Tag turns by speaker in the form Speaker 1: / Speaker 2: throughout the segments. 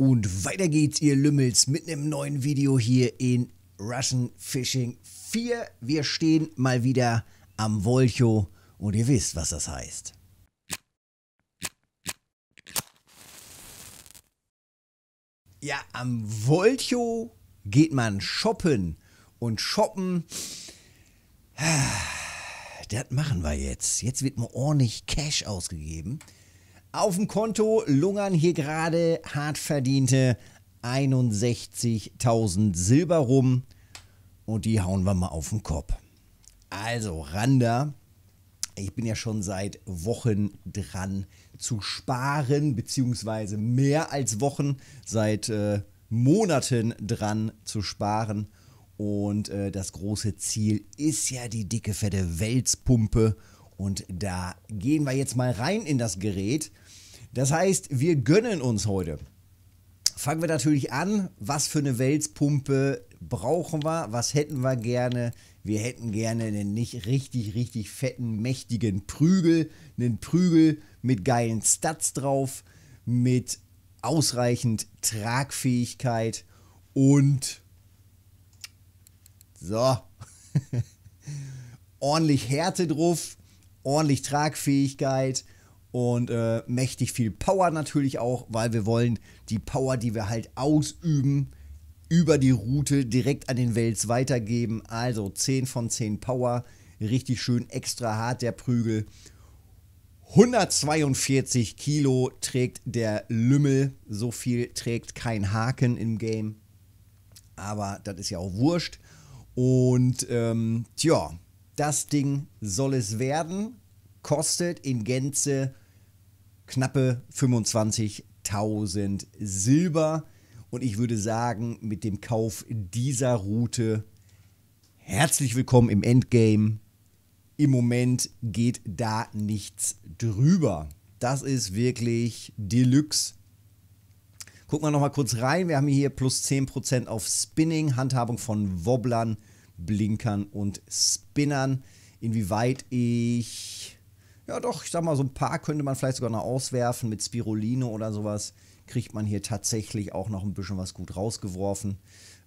Speaker 1: Und weiter geht's, ihr Lümmels, mit einem neuen Video hier in Russian Fishing 4. Wir stehen mal wieder am Wolcho und ihr wisst, was das heißt. Ja, am Wolcho geht man shoppen und shoppen, ah, das machen wir jetzt. Jetzt wird mir ordentlich Cash ausgegeben. Auf dem Konto lungern hier gerade hart verdiente 61.000 Silber rum und die hauen wir mal auf den Kopf. Also, Randa, ich bin ja schon seit Wochen dran zu sparen, beziehungsweise mehr als Wochen, seit äh, Monaten dran zu sparen. Und äh, das große Ziel ist ja die dicke, fette Weltspumpe. Und da gehen wir jetzt mal rein in das Gerät. Das heißt, wir gönnen uns heute. Fangen wir natürlich an, was für eine Wälzpumpe brauchen wir, was hätten wir gerne. Wir hätten gerne einen nicht richtig, richtig fetten, mächtigen Prügel. Einen Prügel mit geilen Stats drauf, mit ausreichend Tragfähigkeit und so ordentlich Härte drauf ordentlich Tragfähigkeit und äh, mächtig viel Power natürlich auch, weil wir wollen die Power, die wir halt ausüben, über die Route direkt an den Wels weitergeben. Also 10 von 10 Power, richtig schön extra hart der Prügel. 142 Kilo trägt der Lümmel, so viel trägt kein Haken im Game. Aber das ist ja auch wurscht. Und ähm, tja, das Ding soll es werden. Kostet in Gänze knappe 25.000 Silber. Und ich würde sagen, mit dem Kauf dieser Route herzlich willkommen im Endgame. Im Moment geht da nichts drüber. Das ist wirklich Deluxe. Gucken wir nochmal kurz rein. Wir haben hier plus 10% auf Spinning, Handhabung von Wobblern Blinkern und Spinnern. Inwieweit ich... Ja doch, ich sag mal, so ein paar könnte man vielleicht sogar noch auswerfen mit Spiruline oder sowas. Kriegt man hier tatsächlich auch noch ein bisschen was gut rausgeworfen.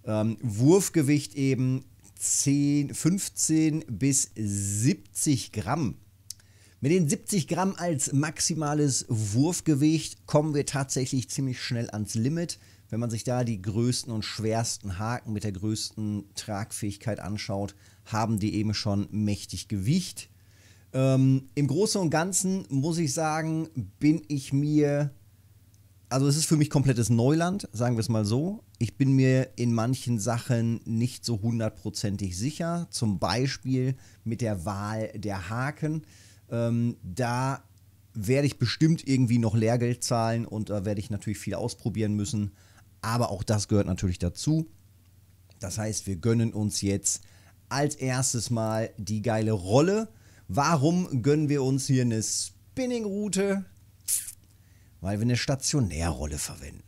Speaker 1: Ähm, Wurfgewicht eben 10, 15 bis 70 Gramm. Mit den 70 Gramm als maximales Wurfgewicht kommen wir tatsächlich ziemlich schnell ans Limit. Wenn man sich da die größten und schwersten Haken mit der größten Tragfähigkeit anschaut, haben die eben schon mächtig Gewicht. Ähm, Im Großen und Ganzen muss ich sagen, bin ich mir, also es ist für mich komplettes Neuland, sagen wir es mal so. Ich bin mir in manchen Sachen nicht so hundertprozentig sicher, zum Beispiel mit der Wahl der Haken. Ähm, da werde ich bestimmt irgendwie noch Lehrgeld zahlen und da werde ich natürlich viel ausprobieren müssen aber auch das gehört natürlich dazu. Das heißt, wir gönnen uns jetzt als erstes mal die geile Rolle. Warum gönnen wir uns hier eine Spinning-Route? Weil wir eine Stationärrolle verwenden.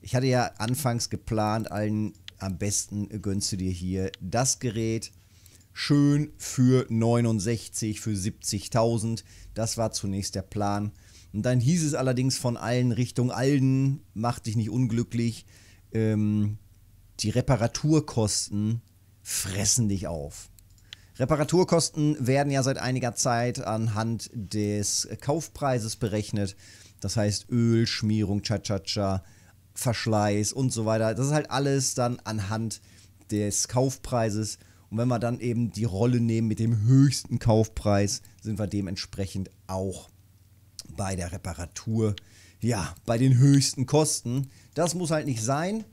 Speaker 1: Ich hatte ja anfangs geplant, allen am besten gönnst du dir hier das Gerät. Schön für 69, für 70.000. Das war zunächst der Plan. Und dann hieß es allerdings von allen Richtung Alden, mach dich nicht unglücklich, ähm, die Reparaturkosten fressen dich auf. Reparaturkosten werden ja seit einiger Zeit anhand des Kaufpreises berechnet. Das heißt Öl, Schmierung, Cha-Cha-Cha, Verschleiß und so weiter. Das ist halt alles dann anhand des Kaufpreises. Und wenn wir dann eben die Rolle nehmen mit dem höchsten Kaufpreis, sind wir dementsprechend auch bei der Reparatur, ja, bei den höchsten Kosten. Das muss halt nicht sein.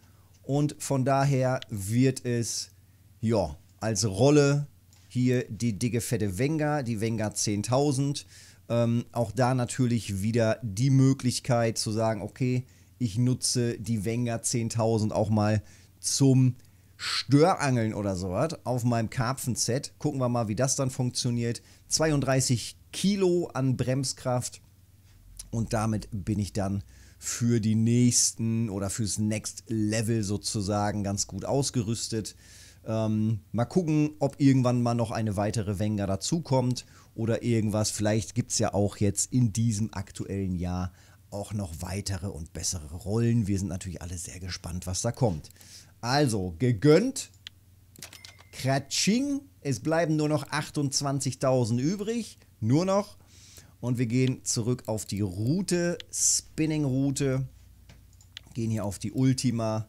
Speaker 1: Und von daher wird es, ja, als Rolle hier die dicke fette Venga, die Venga 10.000. Ähm, auch da natürlich wieder die Möglichkeit zu sagen, okay, ich nutze die Venga 10.000 auch mal zum Störangeln oder sowas auf meinem Karpfenset. Gucken wir mal, wie das dann funktioniert. 32 Kilo an Bremskraft und damit bin ich dann für die nächsten oder fürs Next Level sozusagen ganz gut ausgerüstet. Ähm, mal gucken, ob irgendwann mal noch eine weitere Wenger dazukommt oder irgendwas. Vielleicht gibt es ja auch jetzt in diesem aktuellen Jahr auch noch weitere und bessere Rollen. Wir sind natürlich alle sehr gespannt, was da kommt. Also, gegönnt. Kratsching. Es bleiben nur noch 28.000 übrig. Nur noch. Und wir gehen zurück auf die Route, Spinning-Route. Gehen hier auf die Ultima,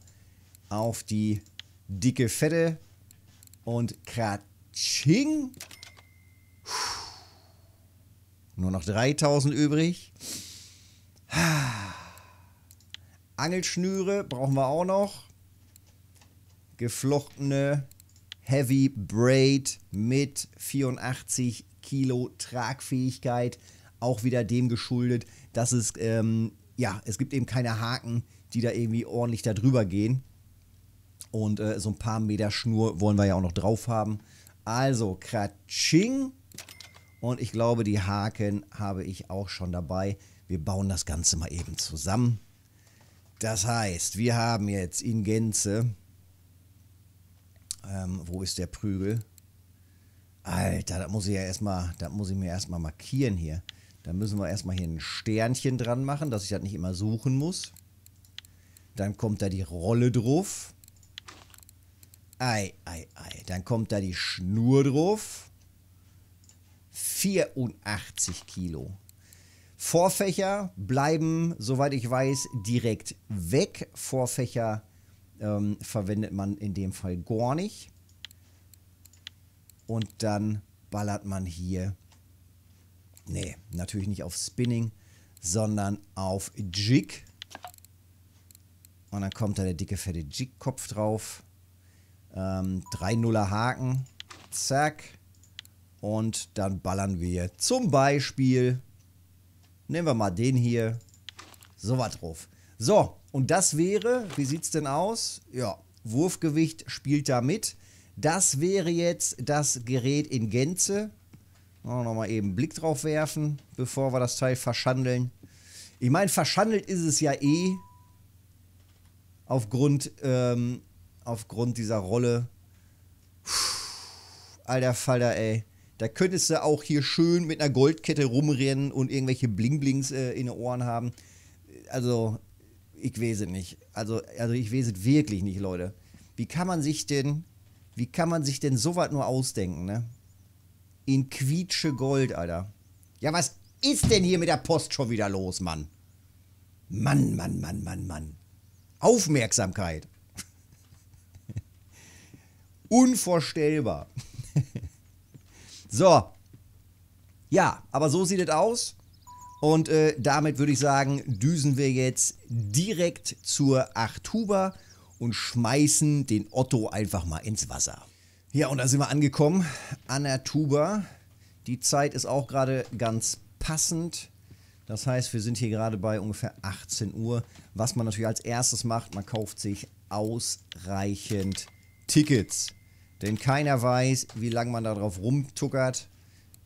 Speaker 1: auf die dicke Fette. Und Kratsching. Nur noch 3000 übrig. Angelschnüre brauchen wir auch noch. Geflochtene Heavy Braid mit 84 Kilo Tragfähigkeit auch wieder dem geschuldet, dass es, ähm, ja, es gibt eben keine Haken, die da irgendwie ordentlich darüber gehen. Und äh, so ein paar Meter Schnur wollen wir ja auch noch drauf haben. Also, Kratsching. Und ich glaube, die Haken habe ich auch schon dabei. Wir bauen das Ganze mal eben zusammen. Das heißt, wir haben jetzt in Gänze. Ähm, wo ist der Prügel? Alter, das muss ich ja erstmal, das muss ich mir erstmal markieren hier. Dann müssen wir erstmal hier ein Sternchen dran machen, dass ich das nicht immer suchen muss. Dann kommt da die Rolle drauf. Ei, ei, ei. Dann kommt da die Schnur drauf. 84 Kilo. Vorfächer bleiben, soweit ich weiß, direkt weg. Vorfächer ähm, verwendet man in dem Fall gar nicht. Und dann ballert man hier Nee, natürlich nicht auf Spinning, sondern auf Jig. Und dann kommt da der dicke, fette Jig-Kopf drauf. Ähm, 3 er Haken. Zack. Und dann ballern wir zum Beispiel, nehmen wir mal den hier, so was drauf. So, und das wäre, wie sieht's denn aus? Ja, Wurfgewicht spielt da mit. Das wäre jetzt das Gerät in Gänze. Nochmal eben einen Blick drauf werfen, bevor wir das Teil verschandeln. Ich meine, verschandelt ist es ja eh. Aufgrund, ähm, aufgrund dieser Rolle. Puh, alter Falter, ey. Da könntest du auch hier schön mit einer Goldkette rumrennen und irgendwelche bling äh, in den Ohren haben. Also, ich weiß es nicht. Also, also ich weiß es wirklich nicht, Leute. Wie kann man sich denn, wie kann man sich denn sowas nur ausdenken, ne? in quietsche Gold, Alter. Ja, was ist denn hier mit der Post schon wieder los, Mann? Mann, Mann, Mann, Mann, Mann. Aufmerksamkeit. Unvorstellbar. so. Ja, aber so sieht es aus. Und äh, damit würde ich sagen, düsen wir jetzt direkt zur Achtuber und schmeißen den Otto einfach mal ins Wasser. Ja, und da sind wir angekommen an der Tuba. Die Zeit ist auch gerade ganz passend. Das heißt, wir sind hier gerade bei ungefähr 18 Uhr. Was man natürlich als erstes macht, man kauft sich ausreichend Tickets. Denn keiner weiß, wie lange man da drauf rumtuckert.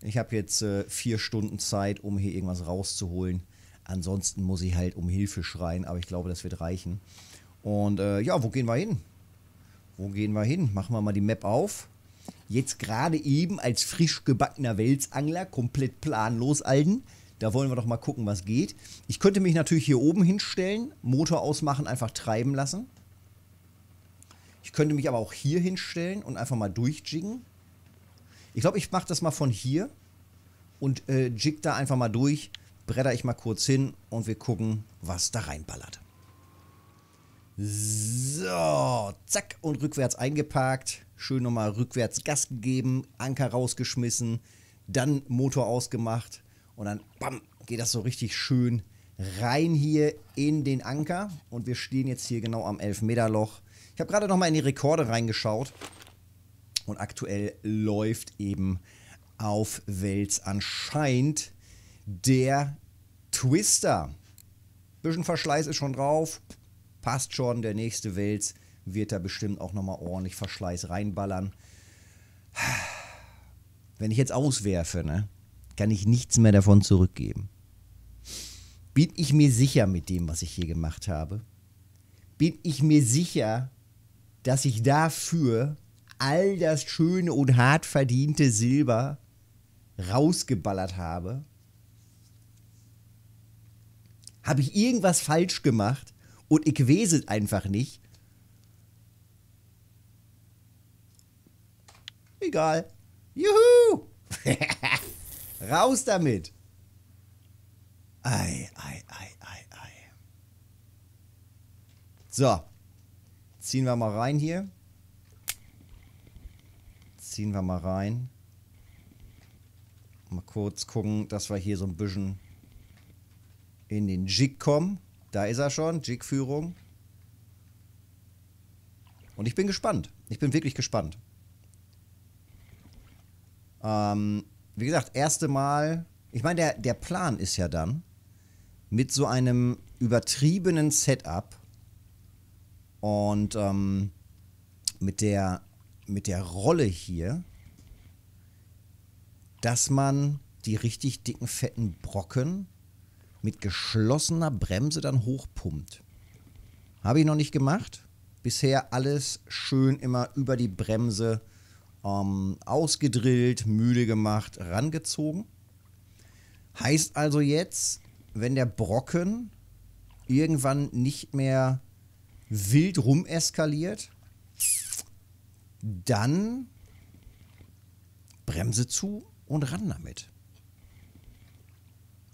Speaker 1: Ich habe jetzt äh, vier Stunden Zeit, um hier irgendwas rauszuholen. Ansonsten muss ich halt um Hilfe schreien, aber ich glaube, das wird reichen. Und äh, ja, wo gehen wir hin? Wo gehen wir hin? Machen wir mal die Map auf. Jetzt gerade eben als frisch gebackener Welsangler, komplett planlos, Alden. Da wollen wir doch mal gucken, was geht. Ich könnte mich natürlich hier oben hinstellen, Motor ausmachen, einfach treiben lassen. Ich könnte mich aber auch hier hinstellen und einfach mal durchjiggen. Ich glaube, ich mache das mal von hier und äh, jig da einfach mal durch, bretter ich mal kurz hin und wir gucken, was da reinballert. So, zack und rückwärts eingeparkt. Schön nochmal rückwärts Gas gegeben, Anker rausgeschmissen, dann Motor ausgemacht und dann bam, geht das so richtig schön rein hier in den Anker. Und wir stehen jetzt hier genau am 11-Meter-Loch. Ich habe gerade nochmal in die Rekorde reingeschaut. Und aktuell läuft eben auf Wels anscheinend der Twister. Bisschen Verschleiß ist schon drauf passt schon, der nächste Wels wird da bestimmt auch nochmal ordentlich Verschleiß reinballern. Wenn ich jetzt auswerfe, ne, kann ich nichts mehr davon zurückgeben. Bin ich mir sicher mit dem, was ich hier gemacht habe? Bin ich mir sicher, dass ich dafür all das schöne und hart verdiente Silber rausgeballert habe? Habe ich irgendwas falsch gemacht? und ich weiß es einfach nicht. Egal. Juhu! Raus damit! Ei, ei, ei, ei, ei. So. Ziehen wir mal rein hier. Ziehen wir mal rein. Mal kurz gucken, dass wir hier so ein bisschen in den Jig kommen. Da ist er schon, Jig-Führung. Und ich bin gespannt. Ich bin wirklich gespannt. Ähm, wie gesagt, erste Mal. Ich meine, der, der Plan ist ja dann, mit so einem übertriebenen Setup und ähm, mit, der, mit der Rolle hier, dass man die richtig dicken, fetten Brocken mit geschlossener Bremse dann hochpumpt. Habe ich noch nicht gemacht. Bisher alles schön immer über die Bremse ähm, ausgedrillt, müde gemacht, rangezogen. Heißt also jetzt, wenn der Brocken irgendwann nicht mehr wild rum eskaliert, dann Bremse zu und ran damit.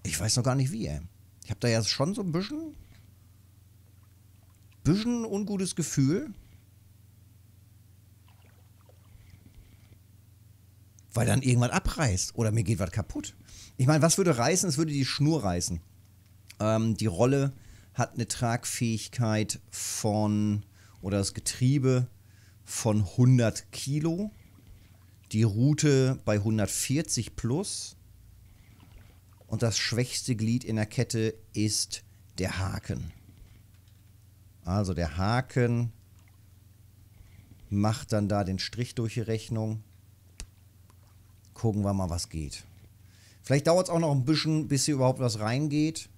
Speaker 1: Ich weiß noch gar nicht wie, ey. Ich habe da ja schon so ein bisschen. bisschen ungutes Gefühl. Weil dann irgendwas abreißt oder mir geht was kaputt. Ich meine, was würde reißen? Es würde die Schnur reißen. Ähm, die Rolle hat eine Tragfähigkeit von, oder das Getriebe von 100 Kilo. Die Route bei 140 plus und das schwächste Glied in der Kette ist der Haken. Also der Haken macht dann da den Strich durch die Rechnung. Gucken wir mal, was geht. Vielleicht dauert es auch noch ein bisschen, bis hier überhaupt was reingeht.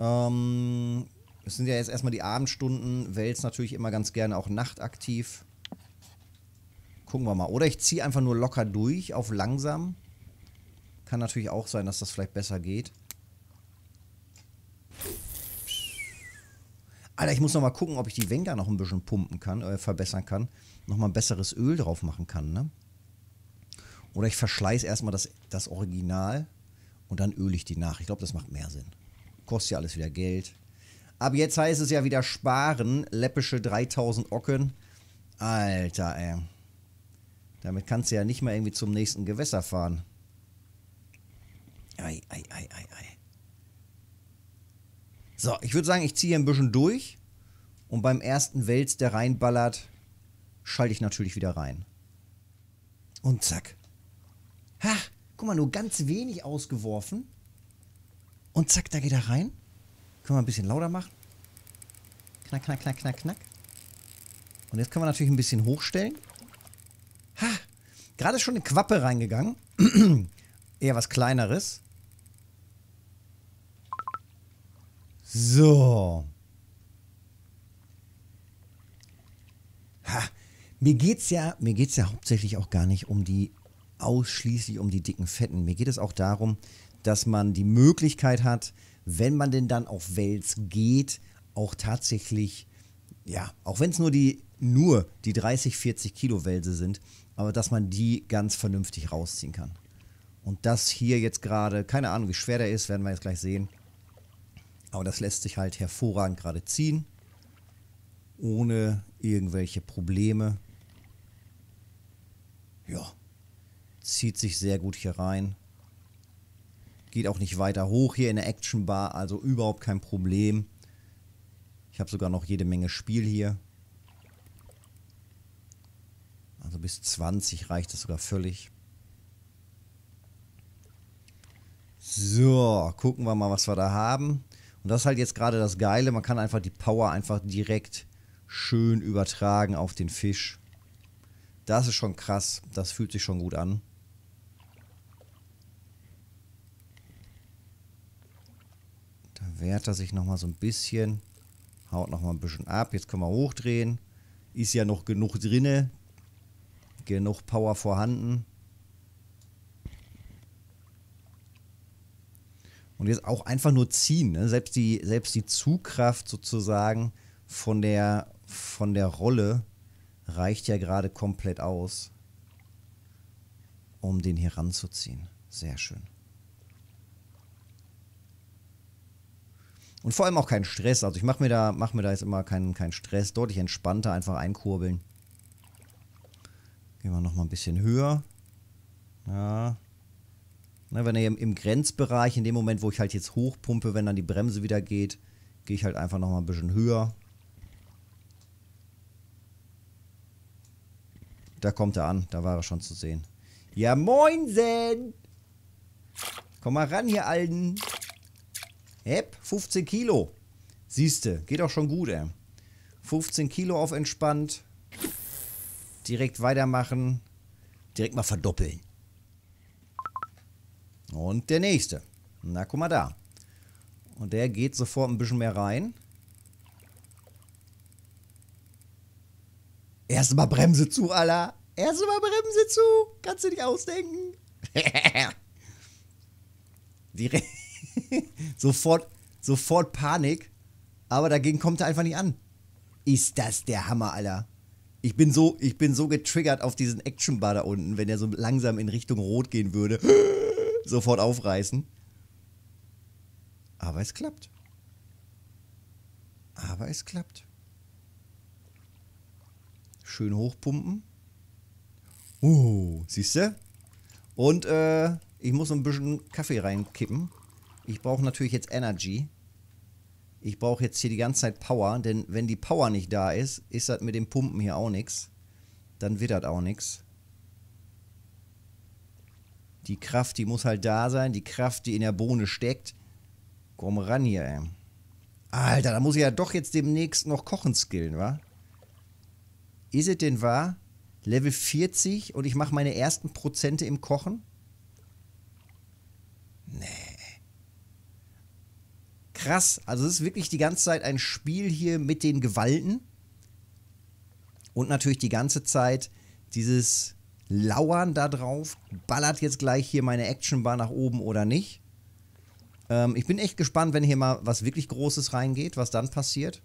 Speaker 1: Ähm, es sind ja jetzt erstmal die Abendstunden. Wälz natürlich immer ganz gerne auch nachtaktiv. Gucken wir mal. Oder ich ziehe einfach nur locker durch auf langsam. Kann natürlich auch sein, dass das vielleicht besser geht. Alter, ich muss noch mal gucken, ob ich die Wenger noch ein bisschen pumpen kann, äh, verbessern kann. Noch mal ein besseres Öl drauf machen kann, ne? Oder ich verschleiß erstmal das, das Original und dann öle ich die nach. Ich glaube, das macht mehr Sinn. Kostet ja alles wieder Geld. Ab jetzt heißt es ja wieder sparen. Läppische 3000 Ocken. Alter, ey. Damit kannst du ja nicht mal irgendwie zum nächsten Gewässer fahren. So, ich würde sagen, ich ziehe hier ein bisschen durch und beim ersten Wels, der reinballert, schalte ich natürlich wieder rein. Und zack. Ha, guck mal, nur ganz wenig ausgeworfen. Und zack, da geht er rein. Können wir ein bisschen lauter machen. Knack, knack, knack, knack, knack. Und jetzt können wir natürlich ein bisschen hochstellen. Ha! Gerade schon eine Quappe reingegangen. Eher was Kleineres. So. Ha, mir geht's ja, mir geht's ja hauptsächlich auch gar nicht um die ausschließlich um die dicken Fetten. Mir geht es auch darum, dass man die Möglichkeit hat, wenn man denn dann auf Wels geht, auch tatsächlich, ja, auch wenn es nur die nur die 30, 40 Kilo Wälse sind, aber dass man die ganz vernünftig rausziehen kann. Und das hier jetzt gerade, keine Ahnung, wie schwer der ist, werden wir jetzt gleich sehen. Aber das lässt sich halt hervorragend gerade ziehen, ohne irgendwelche Probleme. Ja, zieht sich sehr gut hier rein. Geht auch nicht weiter hoch hier in der Action Bar, also überhaupt kein Problem. Ich habe sogar noch jede Menge Spiel hier. Also bis 20 reicht das sogar völlig. So, gucken wir mal, was wir da haben. Und das ist halt jetzt gerade das Geile, man kann einfach die Power einfach direkt schön übertragen auf den Fisch. Das ist schon krass, das fühlt sich schon gut an. Da wehrt er sich nochmal so ein bisschen, haut nochmal ein bisschen ab, jetzt können wir hochdrehen. Ist ja noch genug drinne, genug Power vorhanden. und jetzt auch einfach nur ziehen. Ne? Selbst, die, selbst die Zugkraft sozusagen von der, von der Rolle reicht ja gerade komplett aus, um den hier ranzuziehen. Sehr schön. Und vor allem auch keinen Stress. Also ich mache mir, da, mach mir da jetzt immer keinen, keinen Stress. Deutlich entspannter, einfach einkurbeln. Gehen wir nochmal ein bisschen höher. Ja, Ne, wenn er im, Grenzbereich, in dem Moment, wo ich halt jetzt hochpumpe, wenn dann die Bremse wieder geht, gehe ich halt einfach nochmal ein bisschen höher. Da kommt er an, da war er schon zu sehen. Ja, moinsen! Komm mal ran hier, Alden. Hep, 15 Kilo. Siehste, geht auch schon gut, ey. 15 Kilo auf entspannt. Direkt weitermachen. Direkt mal verdoppeln. Und der nächste. Na, guck mal da. Und der geht sofort ein bisschen mehr rein. Erstmal Bremse zu, Alter. Erstmal Bremse zu. Kannst du dich ausdenken. sofort, sofort Panik. Aber dagegen kommt er einfach nicht an. Ist das der Hammer, Alter. Ich bin so, ich bin so getriggert auf diesen Action-Bar da unten, wenn er so langsam in Richtung Rot gehen würde sofort aufreißen. Aber es klappt. Aber es klappt. Schön hochpumpen. Uh, siehst du? Und äh, ich muss so ein bisschen Kaffee reinkippen. Ich brauche natürlich jetzt Energy. Ich brauche jetzt hier die ganze Zeit Power, denn wenn die Power nicht da ist, ist das mit dem Pumpen hier auch nichts. Dann wird das auch nichts. Die Kraft, die muss halt da sein. Die Kraft, die in der Bohne steckt. Komm ran hier, ey. Alter, da muss ich ja doch jetzt demnächst noch kochen skillen, wa? Ist es denn wahr? Level 40 und ich mache meine ersten Prozente im Kochen? Nee. Krass. Also es ist wirklich die ganze Zeit ein Spiel hier mit den Gewalten. Und natürlich die ganze Zeit dieses lauern da drauf. Ballert jetzt gleich hier meine Actionbar nach oben oder nicht. Ähm, ich bin echt gespannt, wenn hier mal was wirklich Großes reingeht, was dann passiert.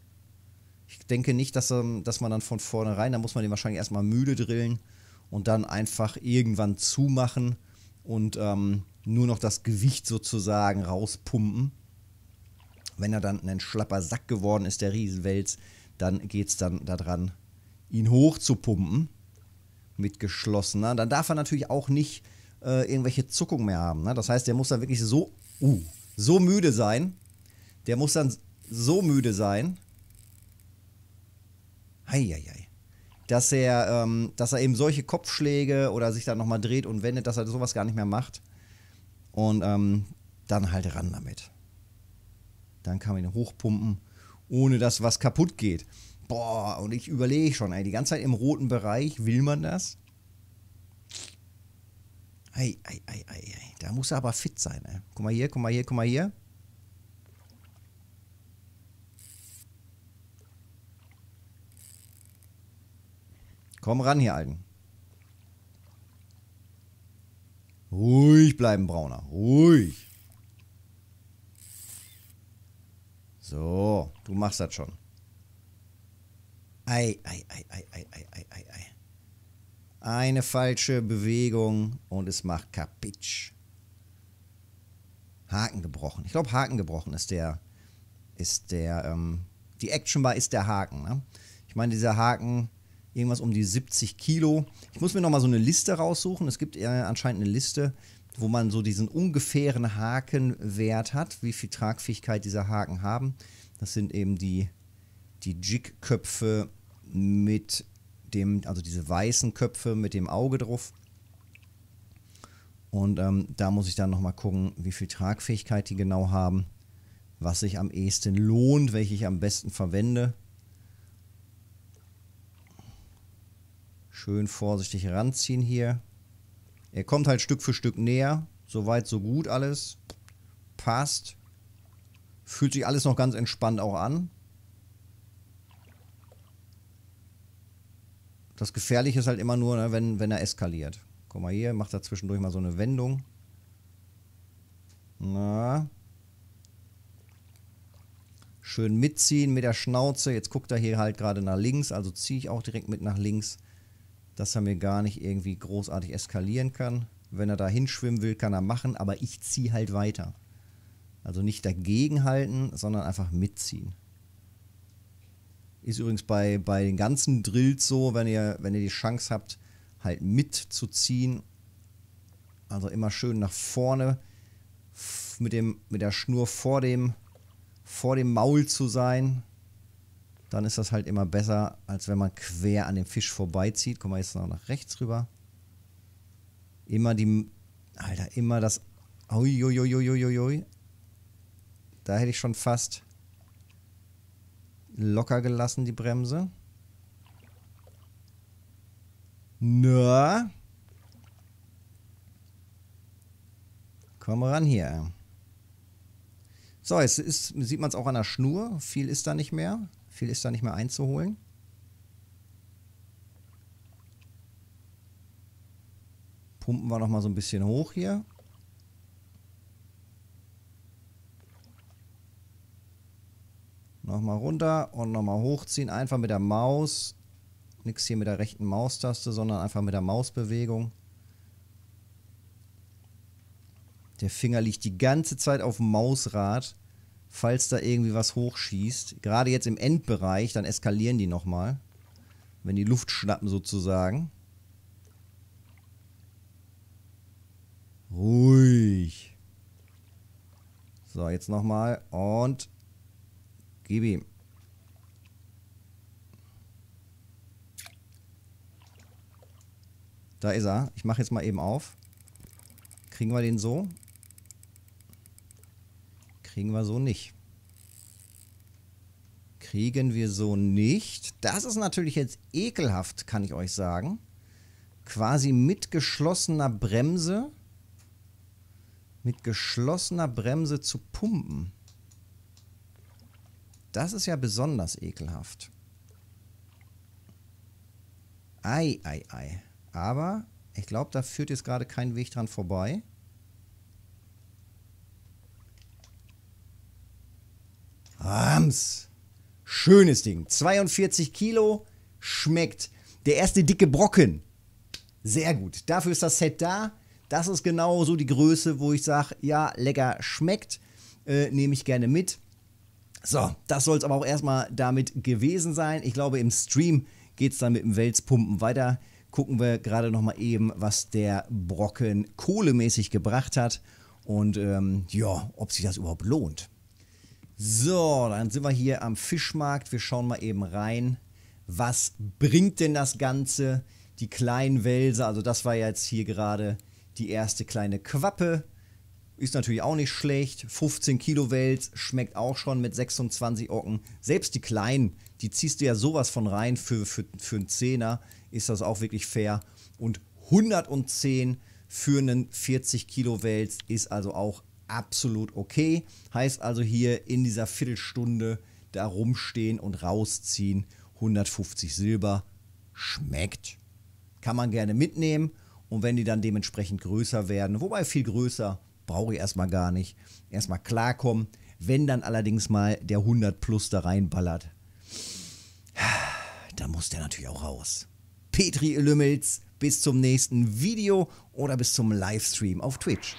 Speaker 1: Ich denke nicht, dass, ähm, dass man dann von vornherein, da muss man den wahrscheinlich erstmal müde drillen und dann einfach irgendwann zumachen und ähm, nur noch das Gewicht sozusagen rauspumpen. Wenn er dann ein schlapper Sack geworden ist, der Riesenwels, dann geht es dann daran, ihn hochzupumpen mit geschlossener. Ne? Dann darf er natürlich auch nicht äh, irgendwelche Zuckungen mehr haben. Ne? Das heißt, der muss dann wirklich so, uh, so müde sein. Der muss dann so müde sein. Heieiei. Dass er, ähm, dass er eben solche Kopfschläge oder sich dann nochmal dreht und wendet, dass er sowas gar nicht mehr macht. Und ähm, dann halt ran damit. Dann kann man ihn hochpumpen, ohne dass was kaputt geht. Boah, und ich überlege schon, ey, die ganze Zeit im roten Bereich, will man das? Ei, ei, ei, ei, ei. Da muss er aber fit sein, ey. Guck mal hier, guck mal hier, guck mal hier. Komm ran hier, Alten. Ruhig bleiben, Brauner. Ruhig. So, du machst das schon. Ei, ei, ei, ei, ei, ei, ei, ei, ei. Eine falsche Bewegung und es macht Kapitsch. Haken gebrochen. Ich glaube, Haken gebrochen ist der, ist der, ähm, die Actionbar ist der Haken. Ne? Ich meine, dieser Haken, irgendwas um die 70 Kilo. Ich muss mir nochmal so eine Liste raussuchen. Es gibt äh, anscheinend eine Liste, wo man so diesen ungefähren Hakenwert hat, wie viel Tragfähigkeit dieser Haken haben. Das sind eben die die Jig-Köpfe mit dem, also diese weißen Köpfe mit dem Auge drauf. Und ähm, da muss ich dann nochmal gucken, wie viel Tragfähigkeit die genau haben, was sich am ehesten lohnt, welche ich am besten verwende. Schön vorsichtig ranziehen hier. Er kommt halt Stück für Stück näher. Soweit, so gut alles. Passt. Fühlt sich alles noch ganz entspannt auch an. das Gefährliche ist halt immer nur, ne, wenn, wenn er eskaliert. Guck mal hier, macht er zwischendurch mal so eine Wendung. Na. Schön mitziehen mit der Schnauze. Jetzt guckt er hier halt gerade nach links, also ziehe ich auch direkt mit nach links, dass er mir gar nicht irgendwie großartig eskalieren kann. Wenn er da hinschwimmen will, kann er machen, aber ich ziehe halt weiter. Also nicht dagegenhalten, sondern einfach mitziehen. Ist übrigens bei, bei den ganzen Drills so, wenn ihr, wenn ihr die Chance habt, halt mitzuziehen. Also immer schön nach vorne mit, dem, mit der Schnur vor dem, vor dem Maul zu sein. Dann ist das halt immer besser, als wenn man quer an dem Fisch vorbeizieht. Guck mal jetzt noch nach rechts rüber. Immer die. Alter, immer das. Uiuiuiuiui. Da hätte ich schon fast locker gelassen, die Bremse. Na? Komm ran hier. So, jetzt ist, sieht man es auch an der Schnur. Viel ist da nicht mehr. Viel ist da nicht mehr einzuholen. Pumpen wir nochmal so ein bisschen hoch hier. Nochmal runter und nochmal hochziehen. Einfach mit der Maus. Nichts hier mit der rechten Maustaste, sondern einfach mit der Mausbewegung. Der Finger liegt die ganze Zeit auf dem Mausrad, falls da irgendwie was hochschießt. Gerade jetzt im Endbereich, dann eskalieren die nochmal. Wenn die Luft schnappen sozusagen. Ruhig. So, jetzt nochmal und Gib ihm. Da ist er. Ich mache jetzt mal eben auf. Kriegen wir den so? Kriegen wir so nicht. Kriegen wir so nicht. Das ist natürlich jetzt ekelhaft, kann ich euch sagen. Quasi mit geschlossener Bremse mit geschlossener Bremse zu pumpen. Das ist ja besonders ekelhaft. Ei, ei, ei. Aber ich glaube, da führt jetzt gerade kein Weg dran vorbei. Rams. Schönes Ding. 42 Kilo. Schmeckt. Der erste dicke Brocken. Sehr gut. Dafür ist das Set da. Das ist genau so die Größe, wo ich sage, ja, lecker schmeckt. Äh, Nehme ich gerne mit. So, das soll es aber auch erstmal damit gewesen sein. Ich glaube, im Stream geht es dann mit dem Welspumpen weiter. Gucken wir gerade nochmal eben, was der Brocken kohlemäßig gebracht hat und ähm, ja, ob sich das überhaupt lohnt. So, dann sind wir hier am Fischmarkt. Wir schauen mal eben rein. Was bringt denn das Ganze? Die kleinen Wälse, also das war jetzt hier gerade die erste kleine Quappe. Ist natürlich auch nicht schlecht. 15 Kilo Wels schmeckt auch schon mit 26 Ocken. Selbst die kleinen, die ziehst du ja sowas von rein. Für, für, für einen Zehner ist das auch wirklich fair. Und 110 für einen 40 Kilo Wels ist also auch absolut okay. Heißt also hier in dieser Viertelstunde da rumstehen und rausziehen. 150 Silber schmeckt. Kann man gerne mitnehmen. Und wenn die dann dementsprechend größer werden, wobei viel größer brauche ich erstmal gar nicht. Erstmal klarkommen, wenn dann allerdings mal der 100 plus da reinballert, dann muss der natürlich auch raus. Petri Lümmels, bis zum nächsten Video oder bis zum Livestream auf Twitch.